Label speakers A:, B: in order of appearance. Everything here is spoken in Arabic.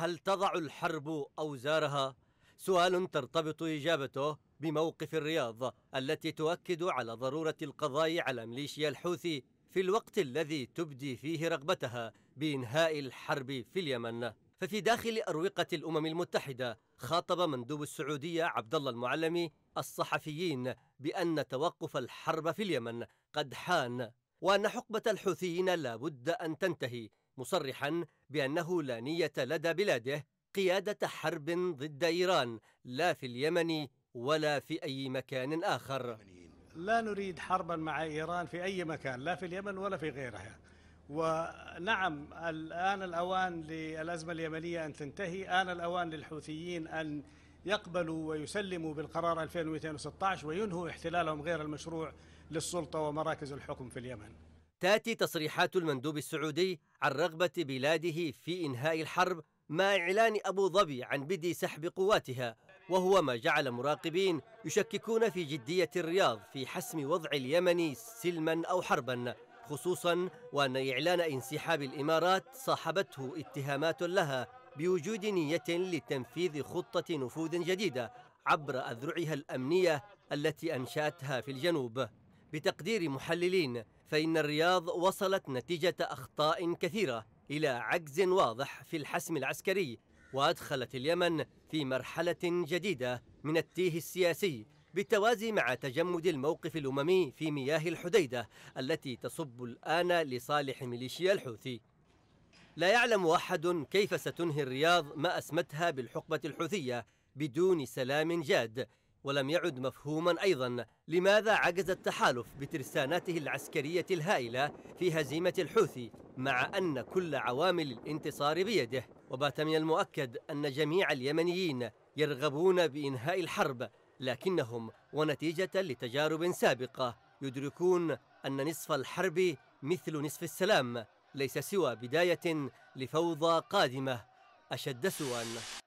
A: هل تضع الحرب أوزارها؟ سؤال ترتبط إجابته بموقف الرياض التي تؤكد على ضرورة القضاء على ميليشيا الحوثي في الوقت الذي تبدي فيه رغبتها بإنهاء الحرب في اليمن ففي داخل أروقة الأمم المتحدة خاطب مندوب السعودية عبد الله المعلمي الصحفيين بأن توقف الحرب في اليمن قد حان وأن حقبة الحوثيين لا بد أن تنتهي مصرحا بأنه لا نية لدى بلاده قيادة حرب ضد إيران لا في اليمن ولا في أي مكان آخر
B: لا نريد حربا مع إيران في أي مكان لا في اليمن ولا في غيرها ونعم الآن الأوان للأزمة اليمنية أن تنتهي آن الأوان للحوثيين أن يقبلوا ويسلموا بالقرار 2216 وينهوا احتلالهم غير المشروع للسلطة ومراكز
A: الحكم في اليمن تاتي تصريحات المندوب السعودي عن رغبة بلاده في إنهاء الحرب مع إعلان أبو ظبي عن بدء سحب قواتها وهو ما جعل مراقبين يشككون في جدية الرياض في حسم وضع اليمن سلما أو حربا خصوصا وأن إعلان انسحاب الإمارات صاحبته اتهامات لها بوجود نية لتنفيذ خطة نفوذ جديدة عبر أذرعها الأمنية التي أنشأتها في الجنوب بتقدير محللين فإن الرياض وصلت نتيجة أخطاء كثيرة إلى عجز واضح في الحسم العسكري وأدخلت اليمن في مرحلة جديدة من التيه السياسي بالتوازي مع تجمد الموقف الأممي في مياه الحديدة التي تصب الآن لصالح ميليشيا الحوثي لا يعلم أحد كيف ستنهي الرياض ما أسمتها بالحقبة الحوثية بدون سلام جاد ولم يعد مفهوما أيضا لماذا عجز التحالف بترساناته العسكرية الهائلة في هزيمة الحوثي مع أن كل عوامل الانتصار بيده وبات من المؤكد أن جميع اليمنيين يرغبون بإنهاء الحرب لكنهم ونتيجة لتجارب سابقة يدركون أن نصف الحرب مثل نصف السلام ليس سوى بداية لفوضى قادمة أشد سوءا